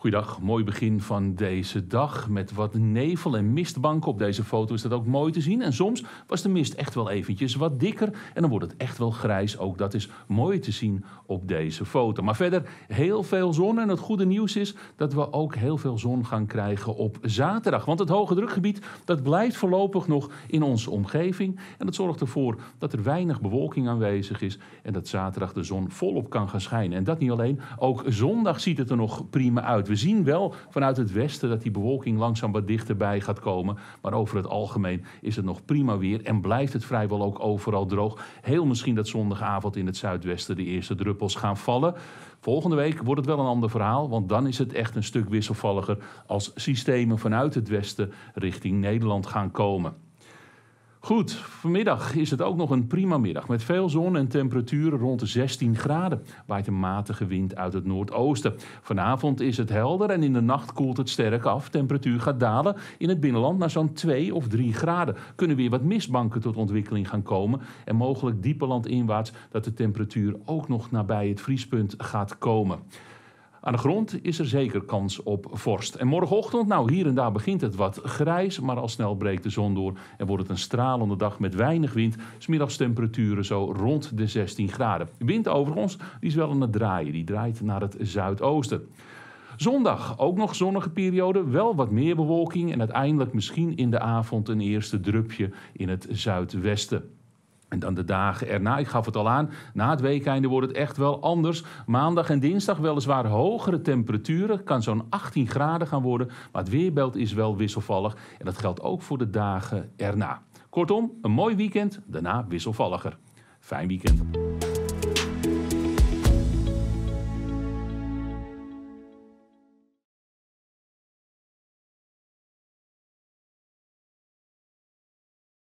Goeiedag, mooi begin van deze dag. Met wat nevel en mistbanken op deze foto is dat ook mooi te zien. En soms was de mist echt wel eventjes wat dikker en dan wordt het echt wel grijs. Ook dat is mooi te zien op deze foto. Maar verder heel veel zon en het goede nieuws is dat we ook heel veel zon gaan krijgen op zaterdag. Want het hoge drukgebied dat blijft voorlopig nog in onze omgeving. En dat zorgt ervoor dat er weinig bewolking aanwezig is en dat zaterdag de zon volop kan gaan schijnen. En dat niet alleen, ook zondag ziet het er nog prima uit. We zien wel vanuit het westen dat die bewolking langzaam wat dichterbij gaat komen. Maar over het algemeen is het nog prima weer en blijft het vrijwel ook overal droog. Heel misschien dat zondagavond in het zuidwesten de eerste druppels gaan vallen. Volgende week wordt het wel een ander verhaal, want dan is het echt een stuk wisselvalliger als systemen vanuit het westen richting Nederland gaan komen. Goed, vanmiddag is het ook nog een prima middag met veel zon en temperaturen rond de 16 graden. Waait een matige wind uit het noordoosten. Vanavond is het helder en in de nacht koelt het sterk af. Temperatuur gaat dalen in het binnenland naar zo'n 2 of 3 graden. Kunnen weer wat mistbanken tot ontwikkeling gaan komen en mogelijk dieper landinwaarts dat de temperatuur ook nog nabij het vriespunt gaat komen. Aan de grond is er zeker kans op vorst. En morgenochtend, nou hier en daar begint het wat grijs, maar al snel breekt de zon door en wordt het een stralende dag met weinig wind. Smiddags temperaturen zo rond de 16 graden. Wind overigens, die is wel aan het draaien. Die draait naar het zuidoosten. Zondag ook nog zonnige periode, wel wat meer bewolking en uiteindelijk misschien in de avond een eerste drupje in het zuidwesten. En dan de dagen erna, ik gaf het al aan, na het weekende wordt het echt wel anders. Maandag en dinsdag weliswaar hogere temperaturen, kan zo'n 18 graden gaan worden, maar het weerbeeld is wel wisselvallig en dat geldt ook voor de dagen erna. Kortom, een mooi weekend, daarna wisselvalliger. Fijn weekend.